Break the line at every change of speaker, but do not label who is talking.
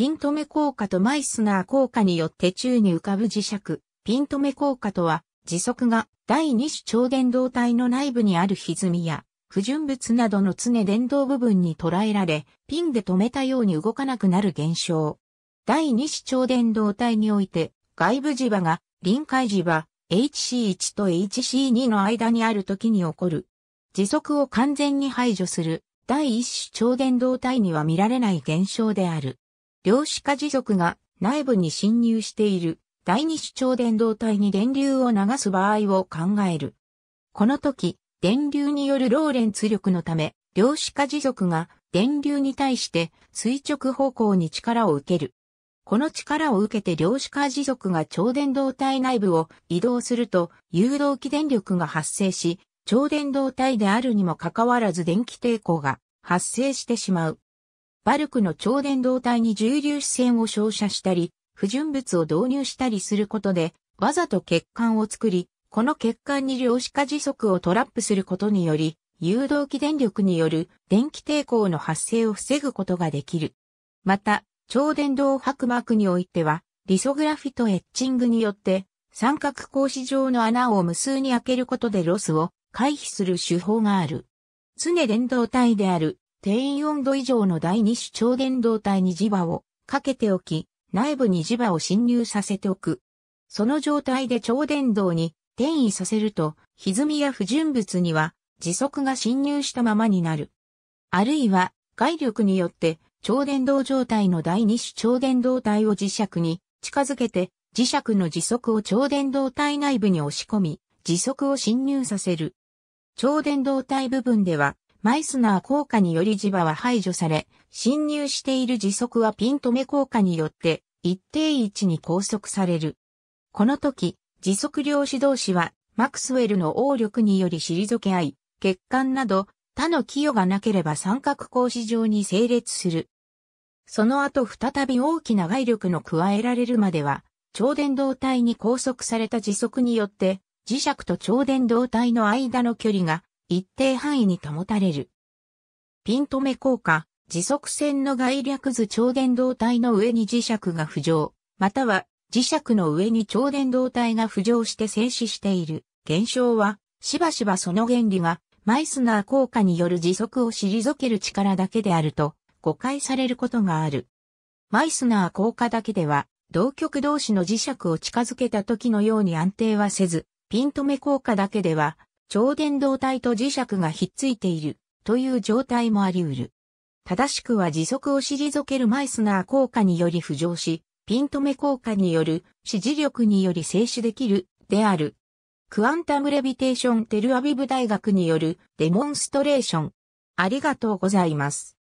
ピン止め効果とマイスナー効果によって宙に浮かぶ磁石、ピン止め効果とは、磁束が第二種超電導体の内部にある歪みや、不純物などの常電動部分に捉えられ、ピンで止めたように動かなくなる現象。第二種超電導体において、外部磁場が臨界磁場 HC1 と HC2 の間にある時に起こる。磁束を完全に排除する第一種超電導体には見られない現象である。量子化持続が内部に侵入している第二主張電動体に電流を流す場合を考える。この時、電流によるローレンツ力のため、量子化持続が電流に対して垂直方向に力を受ける。この力を受けて量子化持続が超電導体内部を移動すると誘導気電力が発生し、超電導体であるにもかかわらず電気抵抗が発生してしまう。バルクの超電導体に重粒子線を照射したり、不純物を導入したりすることで、わざと血管を作り、この血管に量子化時速をトラップすることにより、誘導起電力による電気抵抗の発生を防ぐことができる。また、超電導白膜においては、リソグラフィとエッチングによって、三角格子状の穴を無数に開けることでロスを回避する手法がある。常電導体である定員温度以上の第二種超電導体に磁場をかけておき、内部に磁場を侵入させておく。その状態で超電導に転移させると、歪みや不純物には磁束が侵入したままになる。あるいは、外力によって超電導状態の第二種超電導体を磁石に近づけて、磁石の磁束を超電導体内部に押し込み、磁束を侵入させる。超電導体部分では、マイスナー効果により磁場は排除され、侵入している磁束はピン止め効果によって一定位置に拘束される。この時、磁束量子同士はマクスウェルの応力により退け合い、血管など他の寄与がなければ三角格子状に整列する。その後再び大きな外力の加えられるまでは、超電導体に拘束された磁束によって、磁石と超電導体の間の距離が一定範囲に保たれる。ピント目効果、磁束線の概略図超電導体の上に磁石が浮上、または磁石の上に超電導体が浮上して静止している現象は、しばしばその原理がマイスナー効果による磁束を退ける力だけであると誤解されることがある。マイスナー効果だけでは、同極同士の磁石を近づけた時のように安定はせず、ピン止め効果だけでは、超伝導体と磁石がひっついているという状態もあり得る。正しくは時速を退けるマイスナー効果により浮上し、ピン止め効果による支持力により静止できるである。クアンタムレビテーションテルアビブ大学によるデモンストレーション。ありがとうございます。